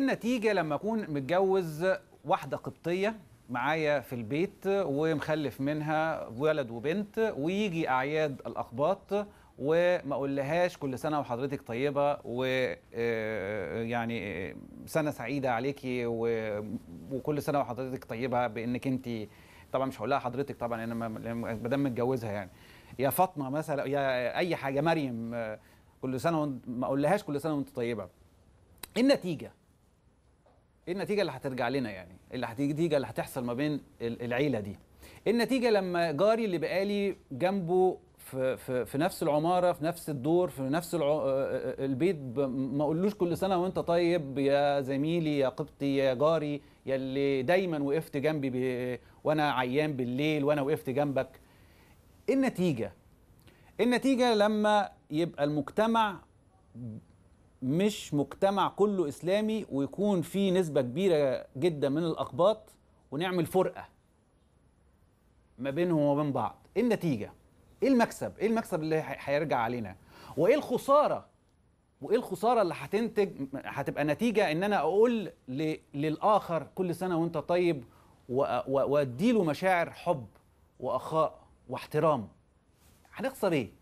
النتيجة لما أكون متجوز واحدة قبطية معايا في البيت ومخلف منها ولد وبنت ويجي أعياد الأقباط وما اقولهاش كل سنه وحضرتك طيبه ويعني آه، آه، سنه سعيده عليكي وكل سنه وحضرتك طيبه بانك انت طبعا مش هقولها حضرتك طبعا انا ما دام متجوزها يعني يا فاطمه مثلا يا اي حاجه مريم آه، كل سنه ما اقولهاش كل سنه وانت طيبه النتيجه ايه النتيجه اللي هترجع لنا يعني اللي هتيجي اللي هتحصل ما بين العيله دي النتيجه لما جاري اللي بقالي جنبه في, في, في نفس العماره في نفس الدور في نفس الع... آه، آه، البيت ما اقولوش كل سنه وانت طيب يا زميلي يا قبطي يا جاري يا اللي دايما وقفت جنبي ب... وانا عيان بالليل وانا وقفت جنبك النتيجه النتيجه لما يبقى المجتمع مش مجتمع كله اسلامي ويكون في نسبه كبيره جدا من الاقباط ونعمل فرقه ما بينهم وما بين بعض ايه النتيجه ايه المكسب ايه المكسب اللي هيرجع علينا وايه الخساره وايه الخساره اللي هتنتج هتبقى نتيجه ان انا اقول للاخر كل سنه وانت طيب واديله مشاعر حب واخاء واحترام هنخسر ايه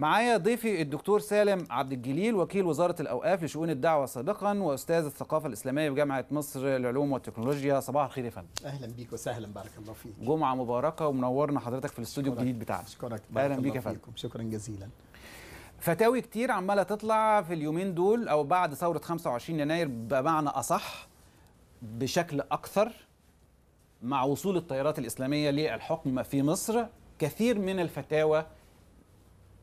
معايا ضيفي الدكتور سالم عبد الجليل وكيل وزارة الأوقاف لشؤون الدعوة سابقا وأستاذ الثقافة الإسلامية بجامعة مصر للعلوم والتكنولوجيا صباح الخير يا فندم أهلا بيك وسهلا بارك الله فيك جمعة مباركة ومنورنا حضرتك في الاستوديو الجديد بتاعنا أشكرك أهلا بيك يا فندم شكرا جزيلا فتاوي كتير عمالة تطلع في اليومين دول أو بعد ثورة 25 يناير بمعنى أصح بشكل أكثر مع وصول التيارات الإسلامية للحكم في مصر كثير من الفتاوى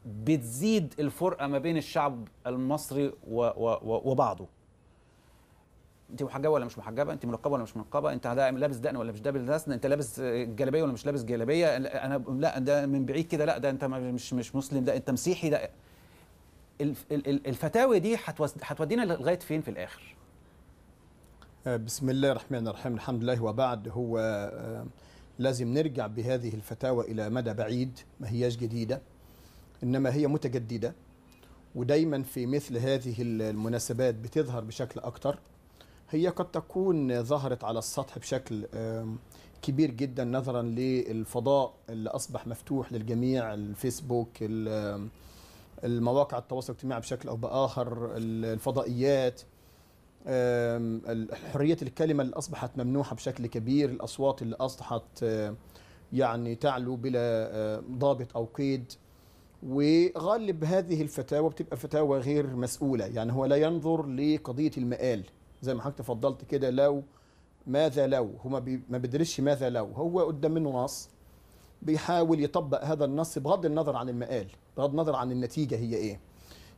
بتزيد الفرقه ما بين الشعب المصري و و و وبعضه انت محجبه ولا مش محجبه انت منقبه ولا مش منقبه انت لابس دقن ولا مش لابس انت لابس جلابيه ولا مش لابس جلابيه انا لا ده من بعيد كده لا ده انت مش مش مسلم ده انت مسيحي ده الفتاوي دي هتودينا لغايه فين في الاخر آه، بسم الله الرحمن الرحيم الحمد لله وبعد هو آه، لازم نرجع بهذه الفتاوى الى مدى بعيد ما هياش جديده انما هي متجدده ودايما في مثل هذه المناسبات بتظهر بشكل اكتر هي قد تكون ظهرت على السطح بشكل كبير جدا نظرا للفضاء اللي اصبح مفتوح للجميع الفيسبوك المواقع التواصل الاجتماعي بشكل او باخر الفضائيات حريه الكلمه اللي اصبحت ممنوحه بشكل كبير الاصوات اللي اصبحت يعني تعلو بلا ضابط او قيد وغالب هذه الفتاوى بتبقى فتاوى غير مسؤولة يعني هو لا ينظر لقضية المقال زي ما حضرتك تفضلت كده لو ماذا لو هو ما بيدرسش ماذا لو هو قدام منه نص بيحاول يطبق هذا النص بغض النظر عن المقال بغض النظر عن النتيجة هي إيه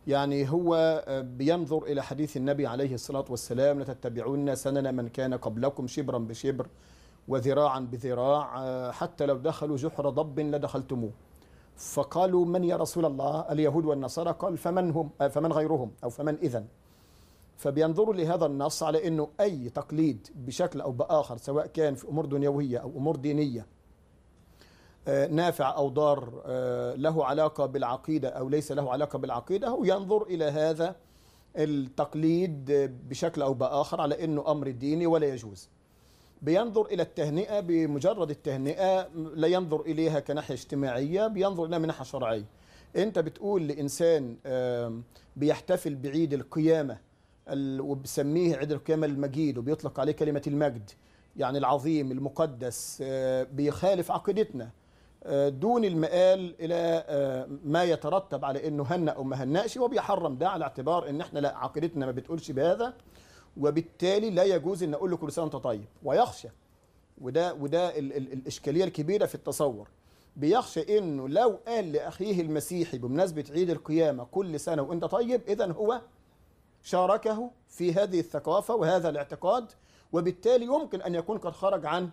يعني هو آه، بينظر إلى حديث النبي عليه الصلاة والسلام لتتبعون سنن من كان قبلكم شبرا بشبر وذراعا بذراع آه، حتى لو دخلوا جحر ضب لدخلتموه فقالوا من يا رسول الله اليهود والنصارى قال فمن هم آه، فمن غيرهم أو فمن اذا فبينظروا لهذا النص على أنه أي تقليد بشكل أو بآخر سواء كان في أمور دنيوية أو أمور دينية آه، نافع أو ضار آه، له علاقة بالعقيدة أو ليس له علاقة بالعقيدة هو ينظر إلى هذا التقليد بشكل أو بآخر على أنه أمر ديني ولا يجوز بينظر إلى التهنئة بمجرد التهنئة لا ينظر إليها كناحية اجتماعية بينظر إليها من ناحية شرعية أنت بتقول لإنسان بيحتفل بعيد القيامة وبسميه عيد القيامة المجيد وبيطلق عليه كلمة المجد يعني العظيم المقدس آه، بيخالف عقيدتنا آه، دون المآل إلى آه، ما يترتب على أنه هنأ أو ما هنأش وبيحرم ده على اعتبار أن احنا لا عقيدتنا ما بتقولش بهذا وبالتالي لا يجوز ان اقول له كل سنه وانت طيب ويخشى وده وده ال ال الاشكاليه الكبيره في التصور بيخشى انه لو قال لاخيه المسيحي بمناسبه عيد القيامه كل سنه وانت طيب اذا هو شاركه في هذه الثقافه وهذا الاعتقاد وبالتالي يمكن ان يكون قد خرج عن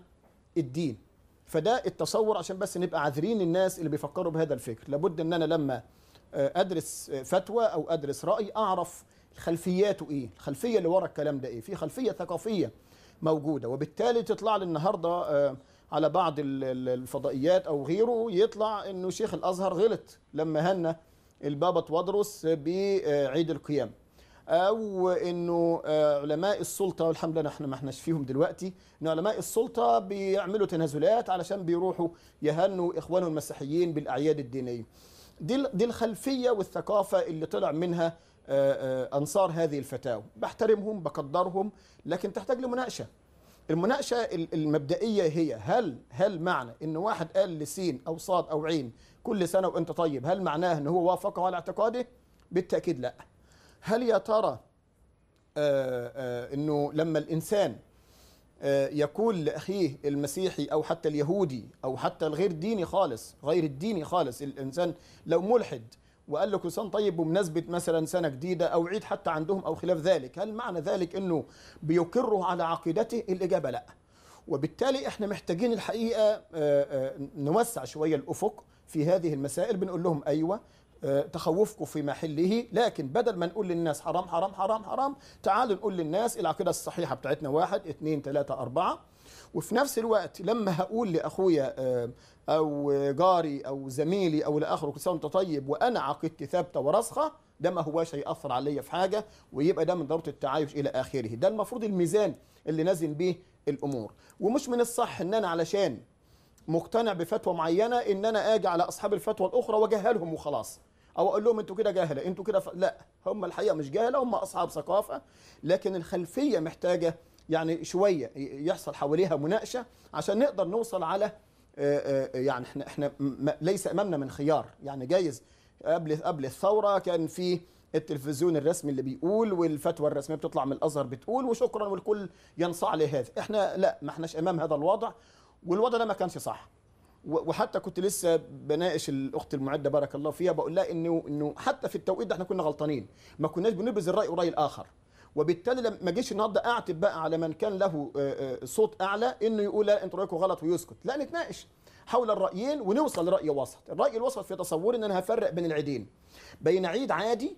الدين فده التصور عشان بس نبقى عذرين الناس اللي بيفكروا بهذا الفكر لابد ان انا لما آه، ادرس آه، فتوى او ادرس راي اعرف خلفياته ايه الخلفيه اللي ورا الكلام ده ايه في خلفيه ثقافيه موجوده وبالتالي تطلع لي النهارده آه، على بعض الفضائيات او غيره يطلع انه شيخ الازهر غلط لما هنى البابا توادرس بعيد القيام او انه علماء السلطه والحمد لله احنا ما احناش فيهم دلوقتي ان علماء السلطه بيعملوا تنازلات علشان بيروحوا يهنوا اخوانهم المسيحيين بالاعياد الدينيه دي دي الخلفيه والثقافه اللي طلع منها آه، آه، انصار هذه الفتاوى بحترمهم بقدرهم لكن تحتاج لمناقشه المناقشه المبدئيه هي هل هل معنى ان واحد قال لسين او صاد او عين كل سنه وانت طيب هل معناه ان هو وافقه على اعتقاده بالتاكيد لا هل يا ترى آه، انه لما الانسان آه، يقول لأخيه المسيحي أو حتى اليهودي أو حتى الغير ديني خالص غير الديني خالص الإنسان لو ملحد وقال له كل طيب بمناسبة مثلا سنة جديدة أو عيد حتى عندهم أو خلاف ذلك هل معنى ذلك أنه بيقره على عقيدته الإجابة لا وبالتالي احنا محتاجين الحقيقة آه، آه، نوسع شوية الأفق في هذه المسائل بنقول لهم أيوة آه، تخوفكم في محله لكن بدل ما نقول للناس حرام حرام حرام حرام تعالوا نقول للناس العقيدة الصحيحة بتاعتنا واحد اثنين ثلاثة أربعة وفي نفس الوقت لما هقول لأخويا آه، أو جاري أو زميلي أو لآخره كل سنة طيب وأنا عقيدتي ثابتة وراسخة ده ما هواش هيأثر عليا في حاجة ويبقى ده من ضرورة التعايش إلى آخره ده المفروض الميزان اللي نازل بيه الأمور ومش من الصح إن أنا علشان مقتنع بفتوى معينه ان انا اجي على اصحاب الفتوى الاخرى واجهلهم وخلاص او اقول لهم انتوا كده جاهله انتوا كده ف... لا هم الحقيقه مش جاهله هم اصحاب ثقافه لكن الخلفيه محتاجه يعني شويه يحصل حواليها مناقشه عشان نقدر نوصل على يعني احنا احنا ليس امامنا من خيار يعني جايز قبل قبل الثوره كان في التلفزيون الرسمي اللي بيقول والفتوى الرسميه بتطلع من الازهر بتقول وشكرا والكل ينصاع لهذا احنا لا ما احناش امام هذا الوضع والوضع ده ما كانش صح وحتى كنت لسه بناقش الاخت المعده بارك الله فيها بقول لها انه انه حتى في التوقيت ده احنا كنا غلطانين ما كناش بنبرز الراي وراي الاخر وبالتالي لما ما جيش النهارده اعتب بقى على من كان له صوت اعلى انه يقول لا انتوا رايكم غلط ويسكت لا نتناقش حول الرايين ونوصل لراي وسط الراي الوسط في تصوري ان انا هفرق بين العيدين بين عيد عادي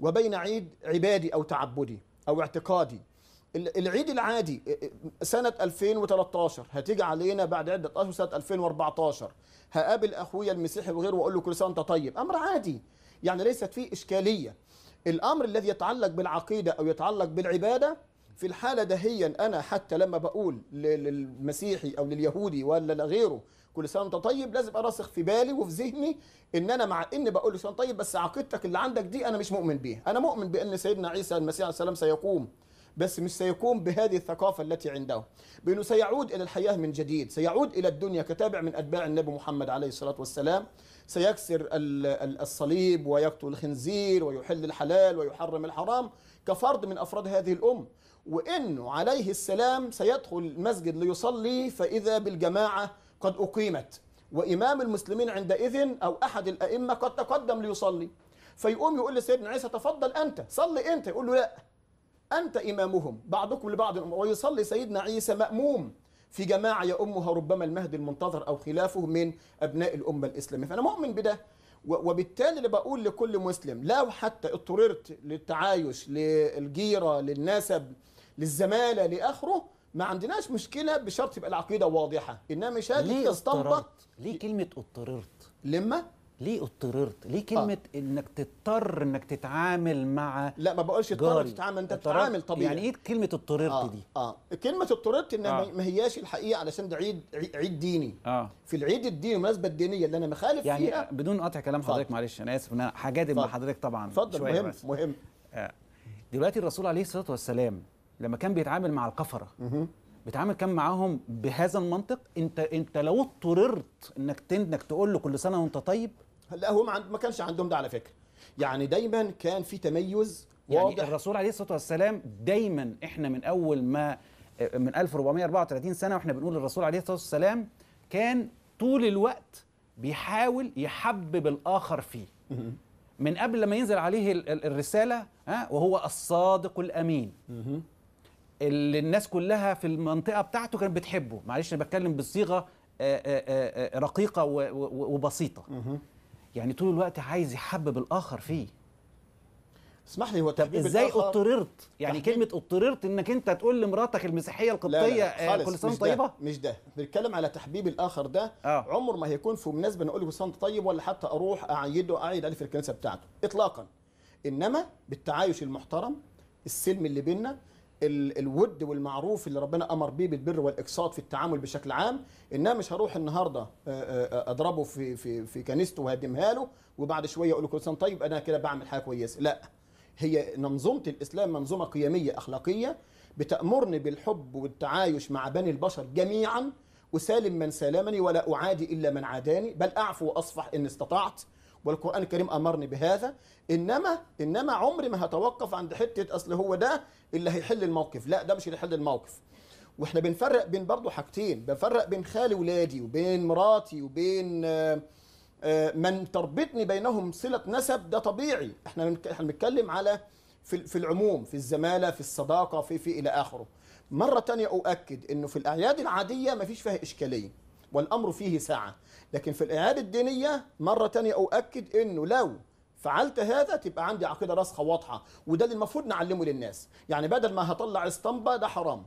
وبين عيد عبادي او تعبدي او اعتقادي العيد العادي سنة 2013 هتيجي علينا بعد عدة أشهر سنة 2014 هقابل أخويا المسيحي وغيره وأقول له كل سنة وأنت طيب أمر عادي يعني ليست فيه إشكالية الأمر الذي يتعلق بالعقيدة أو يتعلق بالعبادة في الحالة دهيا أنا حتى لما بقول للمسيحي أو لليهودي ولا لغيره كل سنة وأنت طيب لازم أرسخ في بالي وفي ذهني إن أنا مع إن بقول له سنة طيب بس عقيدتك اللي عندك دي أنا مش مؤمن بيها أنا مؤمن بأن سيدنا عيسى المسيح عليه السلام سيقوم بس مش سيقوم بهذه الثقافة التي عنده بأنه سيعود إلى الحياة من جديد سيعود إلى الدنيا كتابع من أتباع النبي محمد عليه الصلاة والسلام سيكسر الصليب ويقتل الخنزير ويحل الحلال ويحرم الحرام كفرد من أفراد هذه الأمة وإنه عليه السلام سيدخل المسجد ليصلي فإذا بالجماعة قد أقيمت وإمام المسلمين عندئذ أو أحد الأئمة قد تقدم ليصلي فيقوم يقول لسيدنا عيسى تفضل أنت صلي أنت يقول له لا أنت إمامهم بعضكم لبعض ويصلي سيدنا عيسى مأموم في جماعة يأمها ربما المهدي المنتظر أو خلافه من أبناء الأمة الإسلامية فأنا مؤمن بده وبالتالي اللي بقول لكل مسلم لو حتى اضطررت للتعايش للجيرة للنسب للزمالة لآخره ما عندناش مشكلة بشرط يبقى العقيدة واضحة إنما مش هاجي تستنبط ليه كلمة اضطررت؟ لما ليه اضطررت؟ ليه آه. كلمة آه. انك تضطر انك تتعامل مع لا ما بقولش اضطر تتعامل انت تتعامل يعني طبيعي يعني ايه كلمة اضطررت آه. دي؟ اه كلمة اضطررت انها آه. ما هياش الحقيقة علشان ده عيد عيد ديني آه. في العيد الديني المناسبة الدينية اللي انا مخالف يعني فيها يعني بدون قطع كلام حضرتك معلش انا اسف ان انا هجادل مع حضرتك طبعا اتفضل مهم بس. مهم آه. دلوقتي الرسول عليه الصلاة والسلام لما كان بيتعامل مع القفرة بتعامل كان معاهم بهذا المنطق انت انت لو اضطررت انك انك تقول له كل سنه وانت طيب لا هو ما كانش عندهم ده على فكره يعني دايما كان في تميز يعني واضح. الرسول عليه الصلاه والسلام دايما احنا من اول ما من 1434 سنه واحنا بنقول الرسول عليه الصلاه والسلام كان طول الوقت بيحاول يحبب الاخر فيه من قبل ما ينزل عليه الرساله ها وهو الصادق الامين اللي الناس كلها في المنطقه بتاعته كانت بتحبه معلش انا بتكلم بصيغه آه، آه، آه، رقيقه وبسيطه يعني طول الوقت عايز يحبب الاخر فيه اسمح لي هو طب ازاي اضطررت يعني كلمه اضطررت انك انت تقول لمراتك المسيحيه القبطيه كل سنه طيبه مش ده بنتكلم على تحبيب الاخر ده آه. عمر ما هيكون في مناسبه نقول له كل سنه طيب ولا حتى اروح اعيده اعيد عليه في الكنيسه بتاعته اطلاقا انما بالتعايش المحترم السلم اللي بيننا الود والمعروف اللي ربنا امر بيه بالبر والاقساط في التعامل بشكل عام انها مش هروح النهارده آه، آه، آه، اضربه في في في كنيسته وهدمها له وبعد شويه اقول له طيب انا كده بعمل حاجه كويسه لا هي منظومه الاسلام منظومه قيميه اخلاقيه بتامرني بالحب والتعايش مع بني البشر جميعا وسالم من سالمني ولا اعادي الا من عاداني بل اعفو واصفح ان استطعت والقرآن الكريم أمرني بهذا إنما إنما عمري ما هتوقف عند حتة أصل هو ده اللي هيحل الموقف لا ده مش اللي هيحل الموقف واحنا بنفرق بين برضه حاجتين بنفرق بين خالي ولادي وبين مراتي وبين آه، آه، من تربطني بينهم صله نسب ده طبيعي احنا احنا بنتكلم على في, في العموم في الزماله في الصداقه في في الى اخره مره تانية اؤكد انه في الاعياد العاديه مفيش فيها اشكاليه والأمر فيه ساعة لكن في الإعادة الدينية مرة تانية أؤكد أنه لو فعلت هذا تبقى عندي عقيدة راسخة واضحة وده اللي المفروض نعلمه للناس يعني بدل ما هطلع اسطمبة ده حرام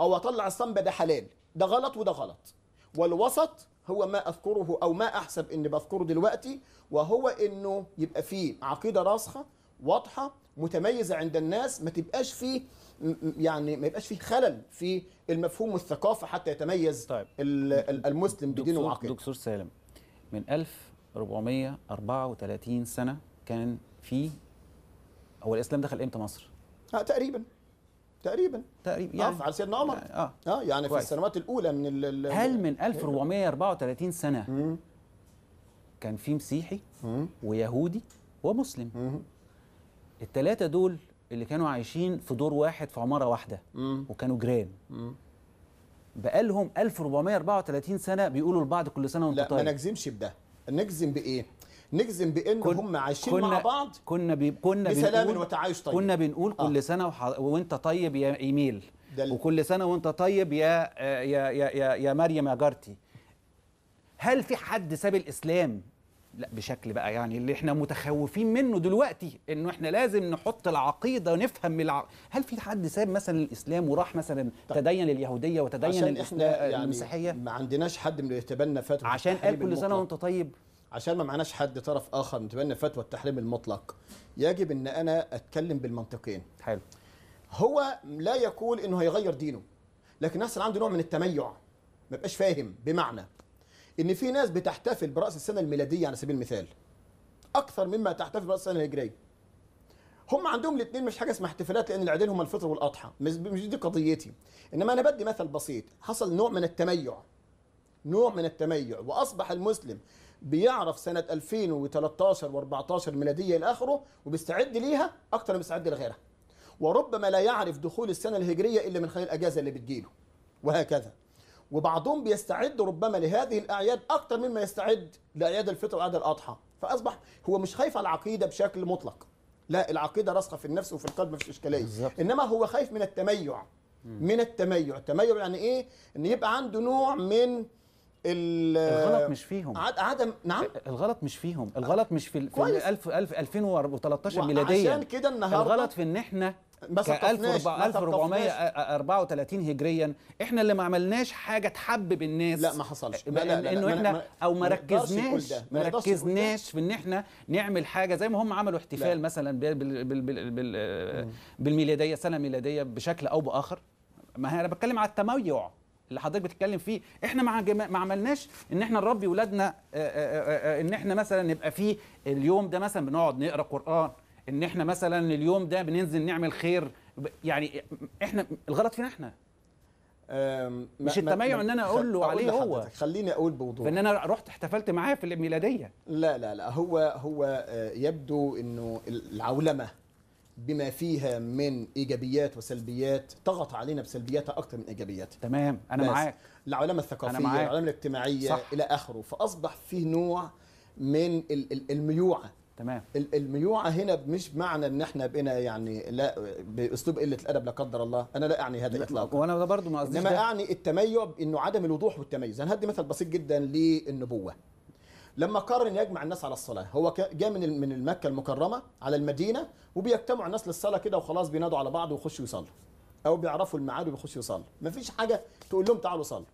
أو هطلع اسطمبة ده حلال ده غلط وده غلط والوسط هو ما أذكره أو ما أحسب أني بذكره دلوقتي وهو أنه يبقى فيه عقيدة راسخة واضحة متميزة عند الناس ما تبقاش فيه يعني ما يبقاش فيه خلل في المفهوم والثقافه حتى يتميز طيب. المسلم بدينه وعقيدته دكتور سالم من 1434 سنه كان في هو الاسلام دخل امتى مصر؟ آه تقريبا تقريبا تقريبا آه، يعني اه على سيدنا عمر يعني- اه, آه يعني كويس. في السنوات الاولى من ال هل من 1434 سنه مم. كان في مسيحي مم. ويهودي ومسلم الثلاثه دول اللي كانوا عايشين في دور واحد في عماره واحده وكانوا جيران بقالهم 1434 سنه بيقولوا لبعض كل سنه وانت طيب لا ما طيب. نجزمش بده نجزم بايه نجزم بان كن هم عايشين كنا مع بعض كنا بي كنا بسلام وتعايش طيب كنا بنقول آه. كل آه. سنه وح... وانت طيب يا ايميل وكل سنه وانت طيب يا يا يا يا, يا مريم يا جارتي هل في حد ساب الاسلام لا بشكل بقى يعني اللي احنا متخوفين منه دلوقتي انه احنا لازم نحط العقيده ونفهم الع... هل في حد ساب مثلا الاسلام وراح مثلا تدين لليهوديه وتدين للمسيحيه يعني ما عندناش حد من يتبنى فتوى عشان قال كل سنه وانت طيب عشان ما معناش حد طرف اخر متبنى فتوى التحريم المطلق يجب ان انا اتكلم بالمنطقين حلو هو لا يقول انه هيغير دينه لكن يحصل عنده نوع من التميع ما بقاش فاهم بمعنى ان في ناس بتحتفل براس السنه الميلاديه على سبيل المثال اكثر مما تحتفل براس السنه الهجريه هم عندهم الاثنين مش حاجه اسمها احتفالات لان العيدين هما الفطر والاضحى مش دي قضيتي انما انا بدي مثل بسيط حصل نوع من التميع نوع من التميع واصبح المسلم بيعرف سنه 2013 و14 ميلاديه الى اخره وبيستعد ليها اكثر ما بيستعد لغيرها وربما لا يعرف دخول السنه الهجريه الا من خلال الاجازه اللي بتجيله وهكذا وبعضهم بيستعد ربما لهذه الأعياد أكثر مما يستعد لأعياد الفطر وعيد الأضحى فأصبح هو مش خايف على العقيدة بشكل مطلق لا العقيدة راسخة في النفس وفي القلب مفيش إشكالية بالزبط. إنما هو خايف من التميع من التميع التميع يعني إيه إن يبقى عنده نوع من الغلط مش فيهم عدم نعم الغلط مش فيهم الغلط مش في, في 1000 2013 ميلاديه عشان كده النهارده الغلط في ان احنا بس 1434 هجريا احنا اللي ما عملناش حاجه تحبب الناس لا ما حصلش لا لا لا انه احنا ما او ما ركزناش ما ركزناش في ان احنا نعمل حاجه زي ما هم عملوا احتفال لا. مثلا بال بال بال بال بال بالميلاديه السنه الميلاديه بشكل او باخر ما انا بتكلم على التميع اللي حضرتك بتتكلم فيه احنا ما ما عملناش ان احنا نربي ولادنا ان احنا مثلا نبقى في اليوم ده مثلا بنقعد نقرا قران ان احنا مثلا اليوم ده بننزل نعمل خير يعني احنا الغلط فينا احنا مش التميع ان انا اقول له عليه هو خليني اقول بوضوح ان انا رحت احتفلت معاه في الميلاديه لا لا لا هو هو آه، يبدو انه العولمه بما فيها من ايجابيات وسلبيات ضغط علينا بسلبياتها اكثر من ايجابياتها تمام انا معاك العولمه الثقافيه العولمه الاجتماعيه صح. الى اخره فاصبح في نوع من الميوعه تمام الميوعه هنا مش معنى ان احنا بقينا يعني لا باسلوب قله الادب لا قدر الله انا لا اعني هذا اطلاقا وانا برضه ما قصديش انما اعني التميع انه عدم الوضوح والتميز هدي مثل بسيط جدا للنبوه لما قرر ان يجمع الناس على الصلاه هو جاء من من مكه المكرمه على المدينه وبيجتمعوا الناس للصلاه كده وخلاص بينادوا على بعض ويخشوا يصلوا او بيعرفوا الميعاد وبيخشوا يصلوا مفيش حاجه تقول لهم تعالوا صلوا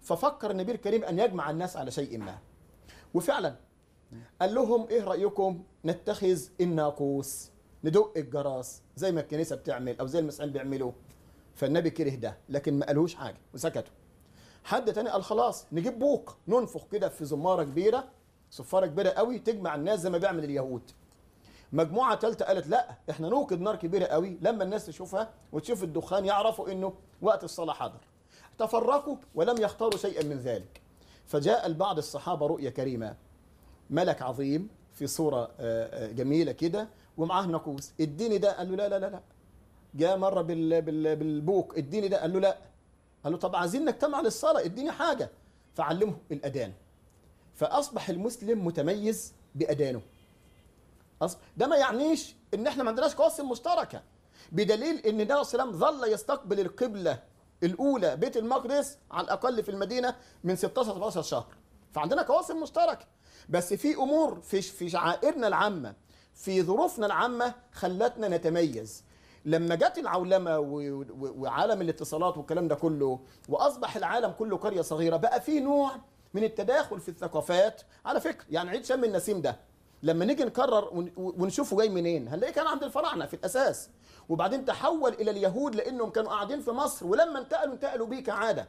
ففكر النبي الكريم ان يجمع الناس على شيء ما وفعلا قال لهم ايه رايكم نتخذ الناقوس ندق الجرس زي ما الكنيسه بتعمل او زي المسيحيين بيعملوا فالنبي كره ده لكن ما قالهوش حاجه وسكتوا حد تاني قال خلاص نجيب بوق ننفخ كده في زماره كبيره صفاره كبيره قوي تجمع الناس زي ما بيعمل اليهود مجموعه ثالثه قالت لا احنا نوقد نار كبيره قوي لما الناس تشوفها وتشوف الدخان يعرفوا انه وقت الصلاه حاضر تفرقوا ولم يختاروا شيئا من ذلك فجاء البعض الصحابه رؤيه كريمه ملك عظيم في صورة آه، آه، جميلة كده ومعاه ناقوس اديني ده قال له لا لا لا جاء مرة بالبوق اديني ده قال له لا قال له طب عايزين نجتمع للصلاة اديني حاجة فعلمه الأذان فأصبح المسلم متميز بأذانه ده ما يعنيش ان احنا ما عندناش قواسم مشتركه بدليل ان النبي صلى الله عليه وسلم ظل يستقبل القبله الاولى بيت المقدس على الاقل في المدينه من 16 17 شهر فعندنا قواسم مشتركه بس في امور في في شعائرنا العامه في ظروفنا العامه خلتنا نتميز لما جت العولمه وعالم الاتصالات والكلام ده كله واصبح العالم كله قريه صغيره بقى في نوع من التداخل في الثقافات على فكره يعني عيد شم النسيم ده لما نيجي نكرر ونشوفه جاي منين هنلاقيه كان عند الفراعنه في الاساس وبعدين تحول الى اليهود لانهم كانوا قاعدين في مصر ولما انتقلوا انتقلوا بيه كعاده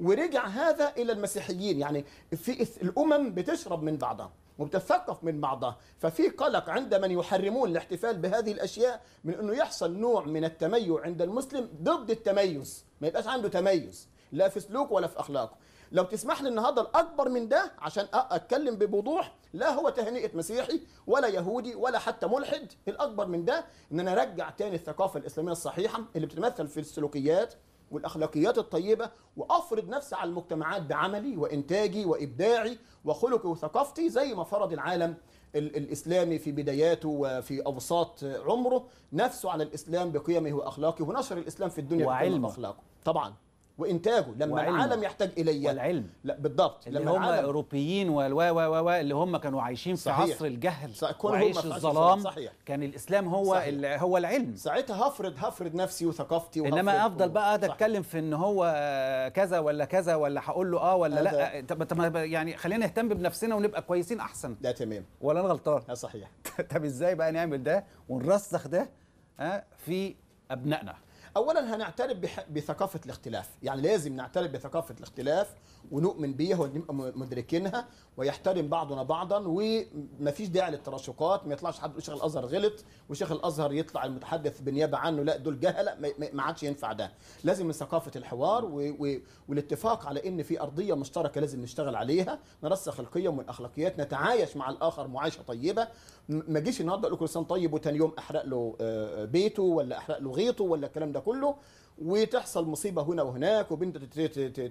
ورجع هذا الى المسيحيين يعني في الامم بتشرب من بعضها وبتثقف من بعضها ففي قلق عند من يحرمون الاحتفال بهذه الاشياء من انه يحصل نوع من التميع عند المسلم ضد التميز ما يبقاش عنده تميز لا في سلوكه ولا في اخلاقه لو تسمح لي النهارده الاكبر من ده عشان اتكلم بوضوح لا هو تهنئه مسيحي ولا يهودي ولا حتى ملحد الاكبر من ده ان انا ارجع تاني الثقافه الاسلاميه الصحيحه اللي بتتمثل في السلوكيات والاخلاقيات الطيبه وافرض نفسي على المجتمعات بعملي وانتاجي وابداعي وخلقي وثقافتي زي ما فرض العالم الاسلامي في بداياته وفي اوساط عمره نفسه على الاسلام بقيمه واخلاقه ونشر الاسلام في الدنيا وعلمه واخلاقه طبعا وانتاجه لما وعلم. العالم يحتاج الي والعلم لا بالضبط اللي لما هم العالم. اوروبيين و و و اللي هم كانوا عايشين في صحيح. عصر الجهل وعيش الظلام صحيح. كان الاسلام هو صحيح. هو العلم ساعتها هفرض هفرض نفسي وثقافتي انما افضل بقى بقى اتكلم في ان هو كذا ولا كذا ولا هقول له اه ولا لا طب يعني خلينا نهتم بنفسنا ونبقى كويسين احسن ده تمام ولا انا غلطان صحيح طب ازاي بقى نعمل ده ونرسخ ده آه، في ابنائنا اولا هنعترف بثقافه الاختلاف يعني لازم نعترف بثقافه الاختلاف ونؤمن بيها ونبقى مدركينها ويحترم بعضنا بعضا ومفيش داعي للتراشقات ما يطلعش حد شيخ الازهر غلط وشيخ الازهر يطلع المتحدث بالنيابه عنه لا دول جهله ما عادش ينفع ده لازم من ثقافه الحوار و... و... والاتفاق على ان في ارضيه مشتركه لازم نشتغل عليها نرسخ القيم والاخلاقيات نتعايش مع الاخر معايشه طيبه ما اجيش النهارده اقول له كل سنه طيب وتاني يوم احرق له آه، بيته ولا احرق له غيطه ولا الكلام ده كله وتحصل مصيبه هنا وهناك وبنت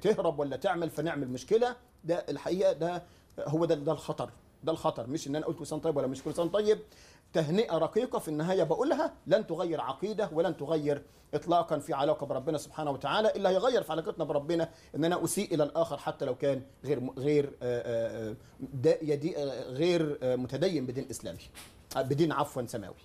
تهرب ولا تعمل فنعمل مشكله ده الحقيقه ده هو ده ده الخطر ده الخطر مش ان انا قلت كل سنه طيب ولا مش كل سنه طيب تهنئه رقيقه في النهايه بقولها لن تغير عقيده ولن تغير اطلاقا في علاقه بربنا سبحانه وتعالى اللي هيغير في علاقتنا بربنا ان انا اسيء الى الاخر حتى لو كان غير غير آه، آه، آه، غير متدين بدين اسلامي بدين عفوا سماوي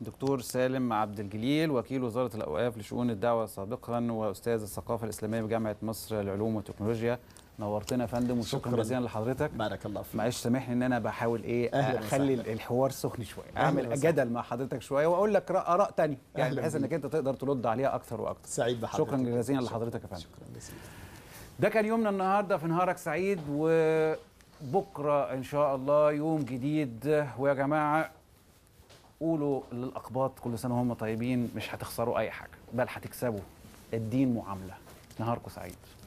دكتور سالم عبد الجليل وكيل وزاره الاوقاف لشؤون الدعوه سابقا واستاذ الثقافه الاسلاميه بجامعه مصر للعلوم والتكنولوجيا نورتنا يا فندم وشكرا جزيلا لحضرتك بارك الله فيك معلش سامحني ان انا بحاول ايه اخلي وسهلا. الحوار سخن شويه اعمل جدل مع حضرتك شويه واقول لك اراء ثانيه يعني بحيث انك انت تقدر ترد عليها اكثر واكثر سعيد بحضرتك شكرا جزيلا لحضرتك يا فندم شكرا جزيلا ده كان يومنا النهارده في نهارك سعيد وبكره ان شاء الله يوم جديد ويا جماعه قولوا للاقباط كل سنه وهم طيبين مش هتخسروا اي حاجه بل هتكسبوا الدين معامله نهاركم سعيد